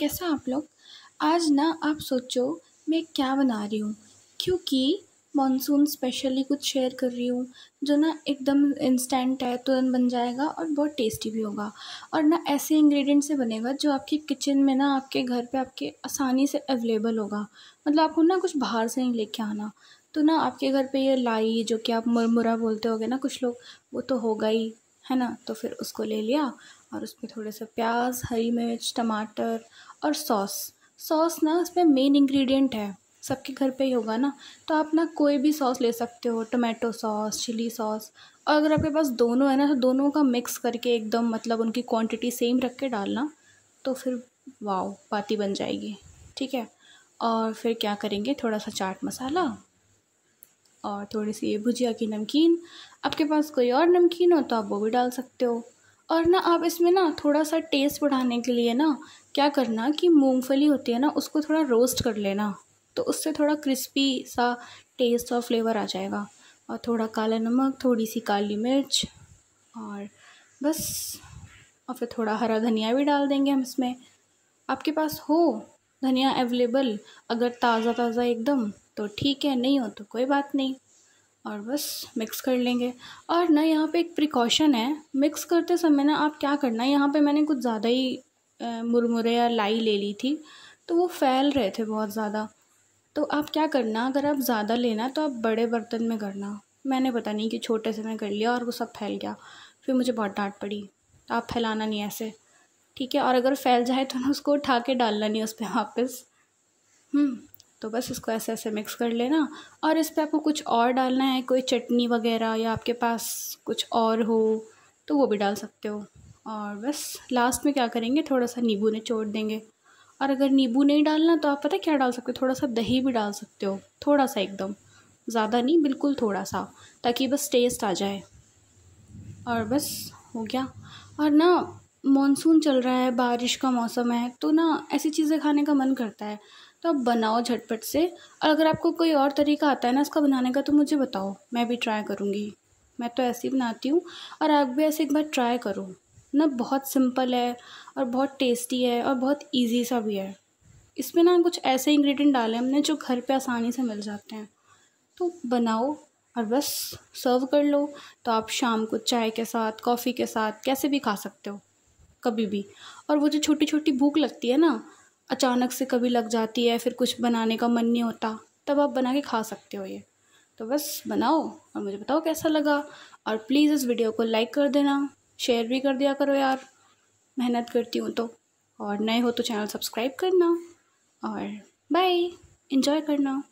कैसा आप लोग आज ना आप सोचो मैं क्या बना रही हूँ क्योंकि मॉनसून स्पेशली कुछ शेयर कर रही हूँ जो ना एकदम इंस्टेंट है तुरंत तो बन जाएगा और बहुत टेस्टी भी होगा और ना ऐसे इंग्रेडिएंट से बनेगा जो आपके किचन में ना आपके घर पे आपके आसानी से अवेलेबल होगा मतलब आपको ना कुछ बाहर से नहीं लेके आना तो ना आपके घर पे ये लाई जो कि आप मुरमुरा बोलते हो ना कुछ लोग वो तो होगा ही है ना तो फिर उसको ले लिया और उसमें थोड़े सा प्याज हरी मिर्च टमाटर और सॉस सॉस ना इसमें मेन इंग्रेडिएंट है सबके घर पे ही होगा ना तो आप ना कोई भी सॉस ले सकते हो टोमेटो सॉस चिली सॉस और अगर आपके पास दोनों है ना तो दोनों का मिक्स करके एकदम मतलब उनकी क्वांटिटी सेम रख के डालना तो फिर वाओ पाती बन जाएगी ठीक है और फिर क्या करेंगे थोड़ा सा चाट मसाला और थोड़ी सी ये भुजिया की नमकीन आपके पास कोई और नमकीन हो तो आप वो भी डाल सकते हो और ना आप इसमें ना थोड़ा सा टेस्ट बढ़ाने के लिए ना क्या करना कि मूंगफली होती है ना उसको थोड़ा रोस्ट कर लेना तो उससे थोड़ा क्रिस्पी सा टेस्ट और फ्लेवर आ जाएगा और थोड़ा काला नमक थोड़ी सी काली मिर्च और बस और फिर थोड़ा हरा धनिया भी डाल देंगे हम इसमें आपके पास हो धनिया अवेलेबल अगर ताज़ा ताज़ा एकदम तो ठीक है नहीं हो तो कोई बात नहीं और बस मिक्स कर लेंगे और ना यहाँ पे एक प्रिकॉशन है मिक्स करते समय ना आप क्या करना यहाँ पे मैंने कुछ ज़्यादा ही मुरमुरे या लाई ले ली थी तो वो फैल रहे थे बहुत ज़्यादा तो आप क्या करना अगर आप ज़्यादा लेना तो आप बड़े बर्तन में करना मैंने पता नहीं कि छोटे से मैं कर लिया और वो सब फैल गया फिर मुझे बहुत डांट पड़ी तो आप फैलाना नहीं ऐसे ठीक है और अगर फैल जाए तो ना उसको उठा के डालना नहीं उस पर वापस हम्म। तो बस इसको ऐसे ऐसे मिक्स कर लेना और इस पर आपको कुछ और डालना है कोई चटनी वगैरह या आपके पास कुछ और हो तो वो भी डाल सकते हो और बस लास्ट में क्या करेंगे थोड़ा सा नींबू निचोड़ देंगे और अगर नींबू नहीं डालना तो आप पता क्या डाल सकते हो थोड़ा सा दही भी डाल सकते हो थोड़ा सा एकदम ज़्यादा नहीं बिल्कुल थोड़ा सा ताकि बस टेस्ट आ जाए और बस हो गया और ना मॉनसून चल रहा है बारिश का मौसम है तो ना ऐसी चीज़ें खाने का मन करता है तो आप बनाओ झटपट से और अगर आपको कोई और तरीका आता है ना इसका बनाने का तो मुझे बताओ मैं भी ट्राई करूँगी मैं तो ऐसे ही बनाती हूँ और आप भी ऐसे एक बार ट्राई करो ना बहुत सिंपल है और बहुत टेस्टी है और बहुत इजी सा भी है इसमें ना कुछ ऐसे इंग्रेडिएंट डाले हमने जो घर पे आसानी से मिल जाते हैं तो बनाओ और बस सर्व कर लो तो आप शाम को चाय के साथ कॉफ़ी के साथ कैसे भी खा सकते हो कभी भी और वो जो छोटी छोटी भूख लगती है ना अचानक से कभी लग जाती है फिर कुछ बनाने का मन नहीं होता तब आप बना के खा सकते हो ये तो बस बनाओ और मुझे बताओ कैसा लगा और प्लीज़ इस वीडियो को लाइक कर देना शेयर भी कर दिया करो यार मेहनत करती हूँ तो और नए हो तो चैनल सब्सक्राइब करना और बाय इंजॉय करना